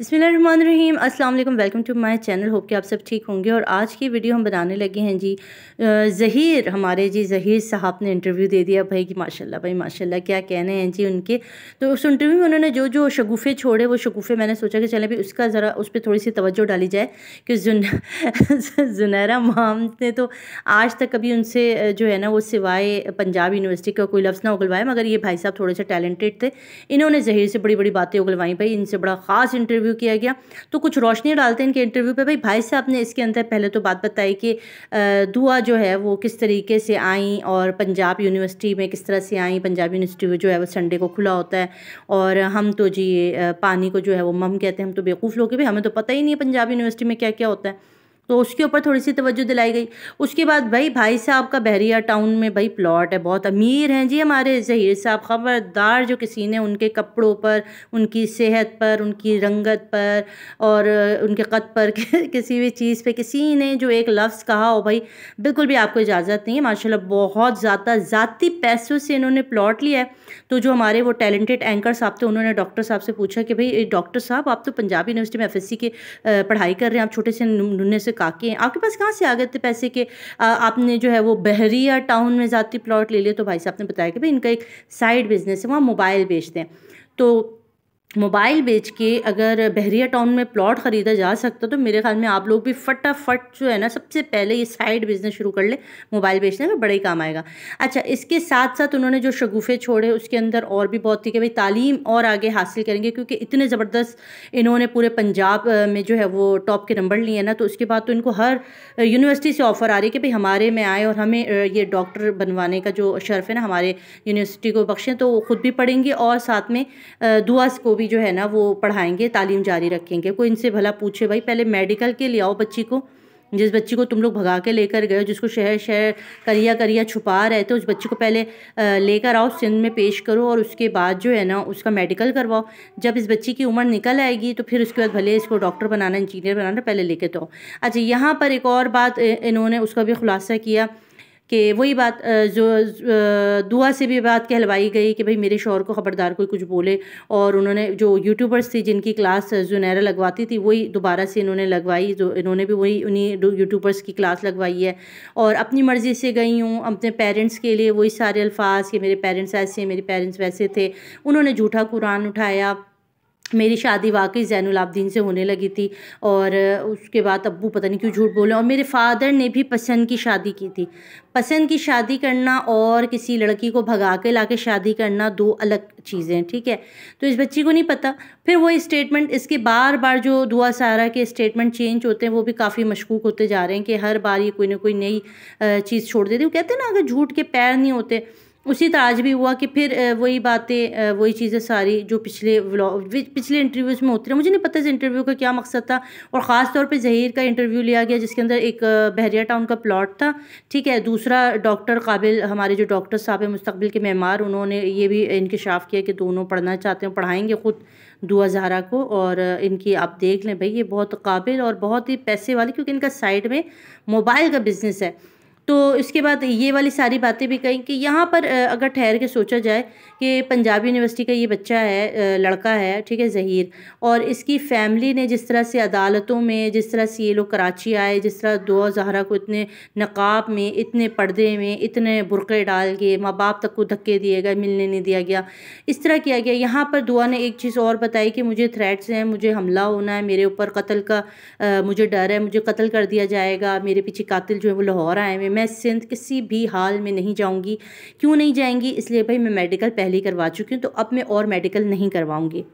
बसमीम अस्सलाम वालेकुम welcome to my channel hope कि आप सब ठीक होंगे और आज की वीडियो हम बनाने लगे हैं जी जहीर हमारे जी जहीर साहब ने इंटरव्यू दे दिया भाई कि माशाल्लाह भाई माशाल्लाह क्या कहने हैं जी उनके तो उस इंटरव्यू में उन्होंने जो जो शगुफ़े छोड़े वो शगुफ़े मैंने सोचा कि चले भाई उसका ज़रा उस पर थोड़ी सी तवज्जो डाली जाए कि जुनैरा माम ने तो आज तक कभी उनसे जो है ना वो सिवाए पंजाब यूनिवर्सिटी का कोई लफ्ज़ ना उगलवाया मगर ये भाई साहब थोड़े से टैलेंटेड थे इन्होंने जहीर से बड़ी बड़ी बातें उगलवाई भाई इनसे बड़ा ख़ास इंटरव्यू इंटरव्यू किया गया तो कुछ रोशनी डालते हैं इनके इंटरव्यू पे भाई भाई साहब ने इसके अंदर पहले तो बात बताई कि दुआ जो है वो किस तरीके से आई और पंजाब यूनिवर्सिटी में किस तरह से आई पंजाब यूनिवर्सिटी जो है वो संडे को खुला होता है और हम तो जी पानी को जो है वो मम कहते हैं हम तो बेवकूफ़ लोग हमें तो पता ही नहीं है पंजाब यूनिवर्सिटी में क्या क्या होता है तो उसके ऊपर थोड़ी सी तवज्जो दिलाई गई उसके बाद भाई भाई साहब का बहरिया टाउन में भाई प्लॉट है बहुत अमीर हैं जी हमारे जहीर साहब ख़बरदार जो किसी ने उनके कपड़ों पर उनकी सेहत पर उनकी रंगत पर और उनके कद पर किसी भी चीज़ पे किसी ने जो एक लफ्ज़ कहा हो भाई बिल्कुल भी आपको इजाज़त नहीं है माशाल्लाह बहुत ज़्यादा ज़ाती पैसों से इन्होंने प्लॉट लिया है तो जो हमारे वो टैलेंटेड एंकर साहब थे उन्होंने डॉक्टर साहब से पूछा कि भाई डॉक्टर साहब आप तो पंजाब यूनिवर्सिटी में एफ के पढ़ाई कर रहे हैं आप छोटे से नुन्ने से काके हैं आपके पास कहाँ से आ गए थे पैसे के आ, आपने जो है वो बहरिया टाउन में जाती प्लॉट ले लिया तो भाई साहब ने बताया कि भाई इनका एक साइड बिजनेस है वहाँ मोबाइल बेचते हैं तो मोबाइल बेच के अगर बहरिया टाउन में प्लॉट ख़रीदा जा सकता तो मेरे ख्याल में आप लोग भी फटाफट जो है ना सबसे पहले ये साइड बिज़नेस शुरू कर ले मोबाइल बेचने में बड़े ही काम आएगा अच्छा इसके साथ साथ उन्होंने जो शगुफ़े छोड़े उसके अंदर और भी बहुत थी कि भाई तालीम और आगे हासिल करेंगे क्योंकि इतने ज़बरदस्त इन्होंने पूरे पंजाब में जो है वो टॉप के नंबर लिए ना तो उसके बाद तो इनको हर यूनिवर्सिटी से ऑफ़र आ रही है कि भाई हमारे में आए और हमें ये डॉक्टर बनवाने का जो शर्फ है ना हमारे यूनिवर्सिटी को बख्शें तो खुद भी पढ़ेंगे और साथ में दुआ को भी जो है ना वो पढ़ाएंगे तालीम जारी रखेंगे कोई इनसे भला पूछे भाई पहले मेडिकल के ले आओ बच्ची को जिस बच्ची को तुम लोग भगा के लेकर गए हो जिसको शहर शहर करिया करिया छुपा रहे थे उस बच्ची को पहले लेकर आओ सिंध में पेश करो और उसके बाद जो है ना उसका मेडिकल करवाओ जब इस बच्ची की उम्र निकल आएगी तो फिर उसके बाद भले इसको डॉक्टर बनाना इंजीनियर बनाना पहले लेके तो अच्छा यहाँ पर एक और बात इन्होंने उसका भी खुलासा किया कि वही बात जो दुआ से भी बात कहलवाई गई कि भाई मेरे शोर को ख़बरदार कोई कुछ बोले और उन्होंने जो यूट्यूबर्स थी जिनकी क्लास जुनैरा लगवाती थी वही दोबारा से इन्होंने लगवाई जो इन्होंने भी वही उन्हीं यूट्यूबर्स की क्लास लगवाई है और अपनी मर्ज़ी से गई हूँ अपने पेरेंट्स के लिए वही सारे अल्फाज कि मेरे पेरेंट्स ऐसे मेरे पेरेंट्स वैसे थे उन्होंने झूठा कुरान उठाया मेरी शादी वाकई ज़ैनलाब्दीन से होने लगी थी और उसके बाद अबू पता नहीं क्यों झूठ बोले और मेरे फादर ने भी पसंद की शादी की थी पसंद की शादी करना और किसी लड़की को भगा के ला के शादी करना दो अलग चीज़ें ठीक है तो इस बच्ची को नहीं पता फिर वो स्टेटमेंट इसके बार बार जो दुआ सारा के स्टेटमेंट चेंज होते हैं वो भी काफ़ी मशकूक होते जा रहे हैं कि हर बार ये कोई ना कोई नई चीज़ छोड़ देती वो कहते हैं ना अगर झूठ के पैर नहीं होते उसी तरह आज भी हुआ कि फिर वही बातें वही चीज़ें सारी जो पिछले व्लॉग पिछले इंटरव्यूज़ में होती रही मुझे नहीं पता इस इंटरव्यू का क्या मकसद था और ख़ास तौर पे जहीर का इंटरव्यू लिया गया जिसके अंदर एक बहरिया टाउन का प्लॉट था ठीक है दूसरा डॉक्टर काबिल हमारे जो डॉक्टर साहब हैं मुस्तबिल के मेमार उन्होंने ये भी इंकशाफ किया कि दोनों पढ़ना चाहते हैं पढ़ाएँगे ख़ुद दुआ जहरा को और इनकी आप देख लें भाई ये बहुत काबिल और बहुत ही पैसे वाले क्योंकि इनका साइड में मोबाइल का बिज़नेस है तो इसके बाद ये वाली सारी बातें भी कहीं कि यहाँ पर अगर ठहर के सोचा जाए कि पंजाब यूनिवर्सिटी का ये बच्चा है लड़का है ठीक है जहीर और इसकी फैमिली ने जिस तरह से अदालतों में जिस तरह से ये लोग कराची आए जिस तरह दुआ जहरा को इतने नकाब में इतने पर्दे में इतने बुरके डाल के माँ बाप तक को धक्के दिए गए मिलने नहीं दिया गया इस तरह किया गया यहाँ पर दुआ ने एक चीज़ और बताई कि मुझे थ्रेट्स हैं मुझे हमला होना है मेरे ऊपर कत्ल का मुझे डर है मुझे कत्ल कर दिया जाएगा मेरे पीछे कातिल जो है वो लाहौर आए हुए मैं सिंध किसी भी हाल में नहीं जाऊंगी क्यों नहीं जाएंगी इसलिए भाई मैं मेडिकल पहले ही करवा चुकी हूँ तो अब मैं और मेडिकल नहीं करवाऊंगी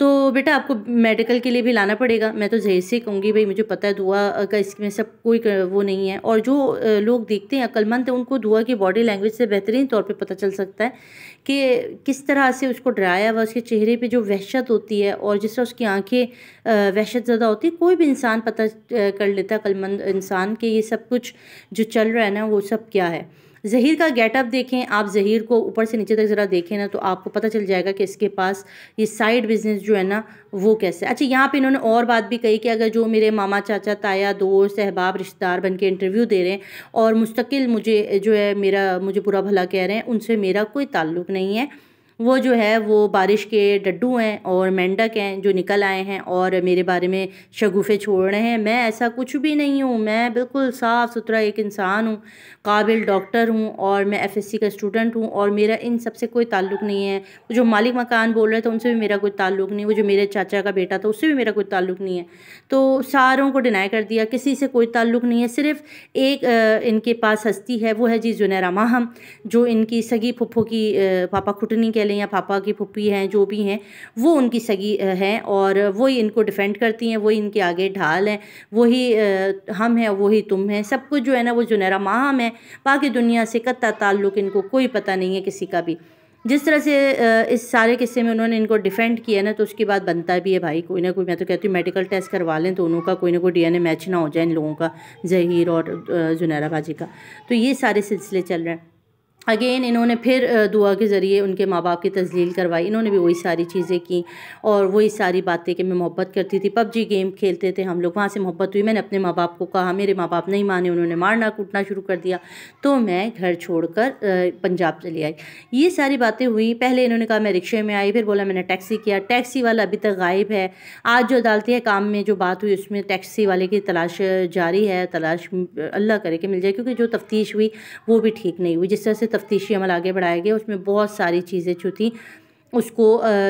तो बेटा आपको मेडिकल के लिए भी लाना पड़ेगा मैं तो जहर से कहूँगी भाई मुझे पता है दुआ का इसमें सब कोई वो नहीं है और जो लोग देखते हैं अक्लमंद हैं उनको दुआ की बॉडी लैंग्वेज से बेहतरीन तौर पे पता चल सकता है कि किस तरह से उसको डराया हुआ उसके चेहरे पे जो वहशत होती है और जिस तरह उसकी आँखें वहशत ज़्यादा होती है कोई भी इंसान पता कर लेता है अक्लमंद इंसान के ये सब कुछ जो चल रहा है ना वो सब क्या है जहीर का गेटअप देखें आप जहीर को ऊपर से नीचे तक ज़रा देखें ना तो आपको पता चल जाएगा कि इसके पास ये साइड बिज़नेस जो है ना वो कैसे है अच्छा यहाँ पे इन्होंने और बात भी कही कि अगर जो मेरे मामा चाचा ताया दोस्त अहबाब रिश्तेदार बन के इंटरव्यू दे रहे हैं और मुस्तकिल मुझे जो है मेरा मुझे बुरा भला कह रहे हैं उनसे मेरा कोई ताल्लुक नहीं है वो जो है वो बारिश के डड्डू हैं और मेंढक हैं जो निकल आए हैं और मेरे बारे में शगुफ़े छोड़ रहे हैं मैं ऐसा कुछ भी नहीं हूँ मैं बिल्कुल साफ़ सुथरा एक इंसान हूँ काबिल डॉक्टर हूँ और मैं एफ का स्टूडेंट हूँ और मेरा इन सब से कोई ताल्लुक़ नहीं है जो मालिक मकान बोल रहे थे उनसे भी मेरा कोई ताल्लुक़ नहीं वो जो मेरे चाचा का बेटा था उससे भी मेरा कोई ताल्लुक़ नहीं है तो सारों को डिनाई कर दिया किसी से कोई ताल्लुक़ नहीं है सिर्फ एक इनके पास हस्ती है वो है जी जुनैरा माहम जो इनकी सगी फुप्फो की पापा खुटनी के अंकल हैं या पापा की पुप्पी हैं जो भी हैं वो उनकी सगी हैं और वही इनको डिफेंड करती हैं वही इनके आगे ढाल हैं वही हम हैं वही तुम हैं सब कुछ जो है ना वो जुनेरा माहम है बाकी दुनिया से कत्ता ताल्लुक इनको कोई पता नहीं है किसी का भी जिस तरह से इस सारे किस्से में उन्होंने इनको डिफेंड किया ना तो उसके बाद बनता भी है भाई कोई ना कोई मैं तो कहती हूँ मेडिकल टेस्ट करवा लें दोनों का कोई ना कोई डीएनए मैच ना हो जाए इन लोगों का जहीर और जुनैराबाजी का तो ये सारे सिलसिले चल रहे हैं अगेन इन्होंने फिर दुआ के ज़रिए उनके माँ बाप की तस्दील करवाई इन्होंने भी वही सारी चीज़ें की और वही सारी बातें कि मैं मोहब्बत करती थी पबजी गेम खेलते थे हम लोग वहाँ से मोहब्बत हुई मैंने अपने माँ बाप को कहा मेरे माँ बाप नहीं माने उन्होंने मारना कूटना शुरू कर दिया तो मैं घर छोड़ कर पंजाब चली आई ये सारी बातें हुई पहले इन्होंने कहा मैं रिक्शे में आई फिर बोला मैंने टैक्सी किया टैक्सी वाला अभी तक गायब है आज जो अदालती है काम में जो बात हुई उसमें टैक्सी वाले की तलाश जारी है तलाश अल्लाह करे कि मिल जाए क्योंकि जो तफ्तीश हुई वो भी ठीक नहीं हुई जिस तरह से तफ्तीशी अमल आगे बढ़ाया गया उसमें बहुत सारी चीज़ें थी उसको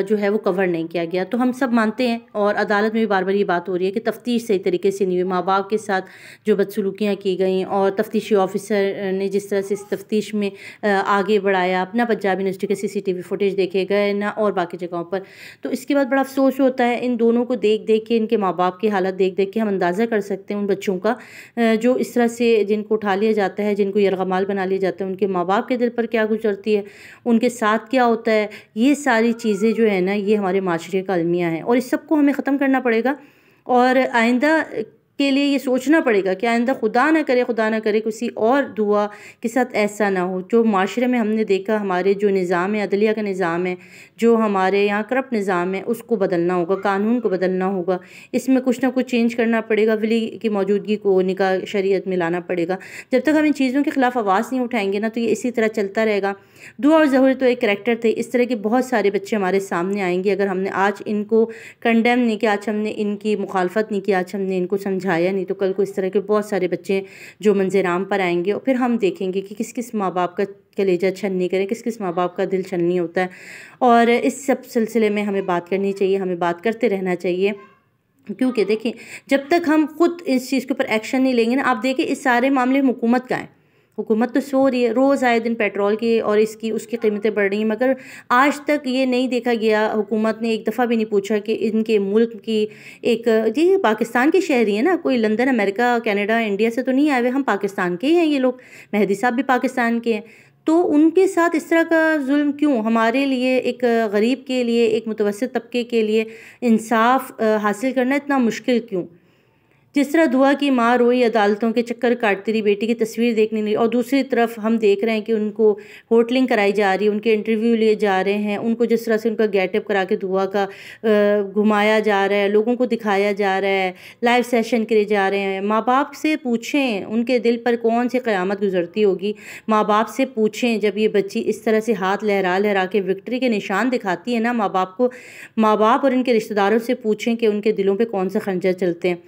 जो है वो कवर नहीं किया गया तो हम सब मानते हैं और अदालत में भी बार बार ये बात हो रही है कि तफ्तीश सही तरीके से नहीं हुई माँ बाप के साथ जो बदसलूकियाँ की गई और तफ्तीशी ऑफिसर ने जिस तरह से इस तफ्तीश में आगे बढ़ाया ना पंजाब यूनिवर्सिटी के सीसीटीवी फुटेज देखे गए ना और बाकी जगहों पर तो इसके बाद बड़ा अफसोस होता है इन दोनों को देख देख के इनके माँ बाप की हालत देख देख के हम अंदाज़ा कर सकते हैं उन बच्चों का जो इस तरह से जिनको उठा लिया जाता है जिनको यरगमाल बना लिया जाता है उनके माँ बाप के दिल पर क्या गुजरती है उनके साथ क्या होता है ये सारी चीज़ें जो है ना ये हमारे माशरे का अलमिया है और इस सब को हमें ख़त्म करना पड़ेगा और आइंदा के लिए ये सोचना पड़ेगा कि आइंदा खुदा ना करे खुदा ना करे किसी और दुआ के साथ ऐसा ना हो जो माशरे में हमने देखा हमारे जो निज़ाम है अदलिया का निज़ाम है जो हमारे यहाँ करप्ट निज़ाम है उसको बदलना होगा कानून को बदलना होगा इसमें कुछ ना कुछ चेंज करना पड़ेगा विली की मौजूदगी को निका शरीत में लाना पड़ेगा जब तक हम इन चीज़ों के ख़िलाफ़ आवाज़ नहीं उठाएंगे ना तो ये इसी तरह चलता रहेगा दुआ और जहर तो एक करेक्टर थे इस तरह के बहुत सारे बच्चे हमारे सामने आएंगे अगर हमने आज इनको कंडेम नहीं किया आज हमने इनकी मुखालफत नहीं की आज हमने इनको समझा समझाया नहीं तो कल को इस तरह के बहुत सारे बच्चे जो मंजराम पर आएंगे और फिर हम देखेंगे कि किस किस माँ बाप का कलेजा छन्नी करें किस किस माँ बाप का दिल छन्नी होता है और इस सब सिलसिले में हमें बात करनी चाहिए हमें बात करते रहना चाहिए क्योंकि देखिए जब तक हम खुद इस चीज़ के ऊपर एक्शन नहीं लेंगे ना आप देखिए इस सारे मामले हुकूमत का है हुकूमत तो सो रही है रोज़ आए दिन पेट्रोल की और इसकी उसकी कीमतें बढ़ रही हैं मगर आज तक ये नहीं देखा गया हुकूमत ने एक दफ़ा भी नहीं पूछा कि इनके मुल्क की एक जी पाकिस्तान के शहरी है ना कोई लंदन अमेरिका कनाडा इंडिया से तो नहीं आए हुए हम पाकिस्तान के ही हैं ये लोग मेहदी साहब भी पाकिस्तान के हैं तो उनके साथ इस तरह का जुल्म क्यों हमारे लिए एक गरीब के लिए एक मुतवसत तबके के लिए इंसाफ हासिल करना इतना मुश्किल क्यों जिस तरह दुआ की माँ रोई अदालतों के चक्कर काटती रही बेटी की तस्वीर देखने लगी और दूसरी तरफ हम देख रहे हैं कि उनको होटलिंग कराई जा रही है उनके इंटरव्यू लिए जा रहे हैं उनको जिस तरह से उनका गेटअप करा के दुआ का घुमाया जा रहा है लोगों को दिखाया जा रहा है लाइव सेशन करे जा रहे हैं माँ बाप से पूछें उनके दिल पर कौन सी क़्यामत गुजरती होगी माँ बाप से पूछें जब ये बच्ची इस तरह से हाथ लहरा लहरा के विक्ट्री के निशान दिखाती है ना माँ बाप को माँ बाप और इनके रिश्तेदारों से पूछें कि उनके दिलों पर कौन सा खंजर चलते हैं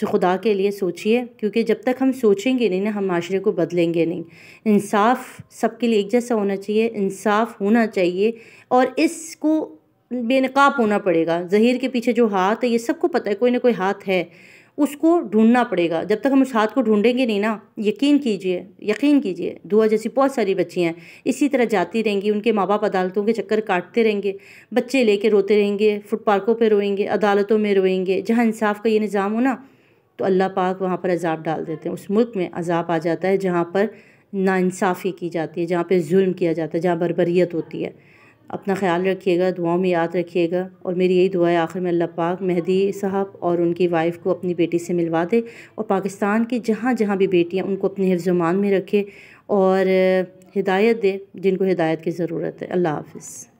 सो खुदा के लिए सोचिए क्योंकि जब तक हम सोचेंगे नहीं ना हम माशरे को बदलेंगे नहीं इंसाफ सबके लिए एक जैसा होना चाहिए इंसाफ होना चाहिए और इसको बेनकाब होना पड़ेगा जहीर के पीछे जो हाथ है ये सबको पता है कोई ना कोई हाथ है उसको ढूंढना पड़ेगा जब तक हम उस हाथ को ढूंढेंगे नहीं ना यकीन कीजिए यकीन कीजिए दुआ जैसी बहुत सारी बच्चियाँ इसी तरह जाती रहेंगी उनके माँ बाप अदालतों के चक्कर काटते रहेंगे बच्चे लेके रोते रहेंगे फुट पार्कों पर रोएंगे अदालतों में रोएंगे जहाँ इंसाफ का ये निज़ाम हो ना तो अल्लाह पाक वहाँ पर अजाब डाल देते हैं उस मुल्क में अजाब आ जाता है जहाँ पर नाानसाफ़ी की जाती है जहाँ पर जुल्म किया जाता है जहाँ बरबरीत होती है अपना ख्याल रखिएगा दुआओं में याद रखिएगा और मेरी यही दुआ है आखिर में अल्लाह पाक मेहदी साहब और उनकी वाइफ को अपनी बेटी से मिलवा दे और पाकिस्तान की जहाँ जहाँ भी बेटियाँ उनको अपने हिफ्जमान में रखे और हिदायत दे जिनको हिदायत की ज़रूरत है अल्लाह हाफिज़